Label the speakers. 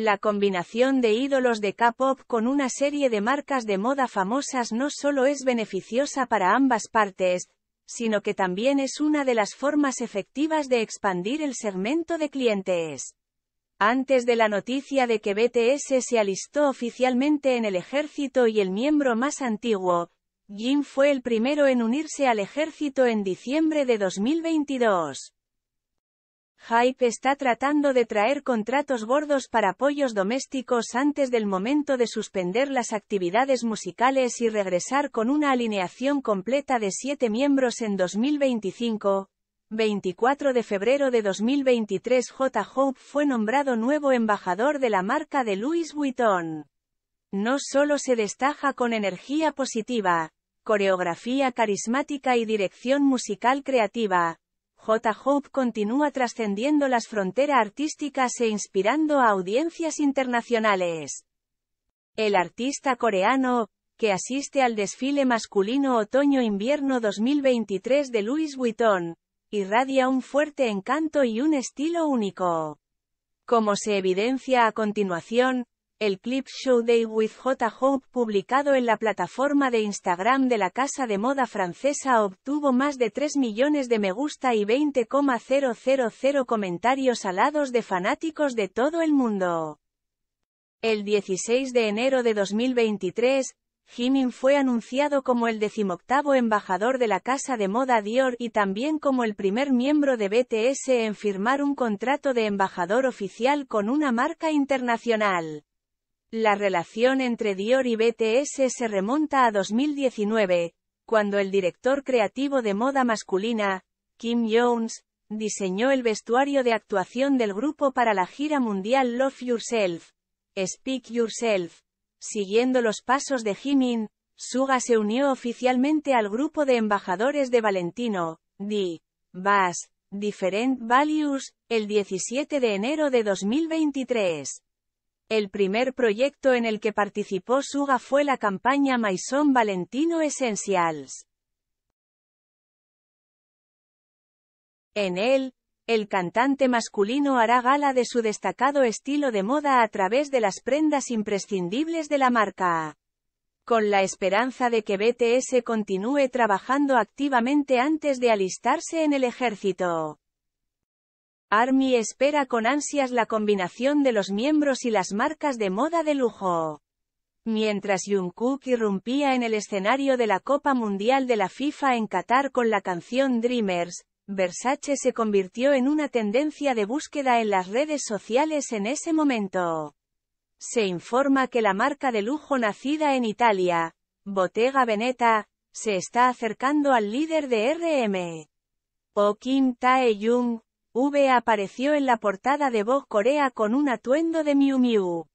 Speaker 1: La combinación de ídolos de K-pop con una serie de marcas de moda famosas no solo es beneficiosa para ambas partes, sino que también es una de las formas efectivas de expandir el segmento de clientes. Antes de la noticia de que BTS se alistó oficialmente en el ejército y el miembro más antiguo, Jim fue el primero en unirse al ejército en diciembre de 2022. Hype está tratando de traer contratos gordos para apoyos domésticos antes del momento de suspender las actividades musicales y regresar con una alineación completa de siete miembros en 2025. 24 de febrero de 2023 J. Hope fue nombrado nuevo embajador de la marca de Louis Vuitton. No solo se destaja con energía positiva, coreografía carismática y dirección musical creativa, J. Hope continúa trascendiendo las fronteras artísticas e inspirando a audiencias internacionales. El artista coreano, que asiste al desfile masculino Otoño-Invierno 2023 de Louis Vuitton, irradia un fuerte encanto y un estilo único. Como se evidencia a continuación, el clip Show Day with J. Hope publicado en la plataforma de Instagram de la casa de moda francesa obtuvo más de 3 millones de me gusta y 20,000 comentarios alados de fanáticos de todo el mundo. El 16 de enero de 2023, Jimin fue anunciado como el decimoctavo embajador de la casa de moda Dior y también como el primer miembro de BTS en firmar un contrato de embajador oficial con una marca internacional. La relación entre Dior y BTS se remonta a 2019, cuando el director creativo de moda masculina, Kim Jones, diseñó el vestuario de actuación del grupo para la gira mundial Love Yourself, Speak Yourself. Siguiendo los pasos de Jimin, Suga se unió oficialmente al grupo de embajadores de Valentino, di Bass, Different Values, el 17 de enero de 2023. El primer proyecto en el que participó Suga fue la campaña Maison Valentino Essentials. En él, el cantante masculino hará gala de su destacado estilo de moda a través de las prendas imprescindibles de la marca con la esperanza de que BTS continúe trabajando activamente antes de alistarse en el ejército. Army espera con ansias la combinación de los miembros y las marcas de moda de lujo. Mientras Jungkook irrumpía en el escenario de la Copa Mundial de la FIFA en Qatar con la canción Dreamers, Versace se convirtió en una tendencia de búsqueda en las redes sociales en ese momento. Se informa que la marca de lujo nacida en Italia, Bottega Veneta, se está acercando al líder de RM. O Kim Tae-jung, V apareció en la portada de Vogue Corea con un atuendo de Miu Miu.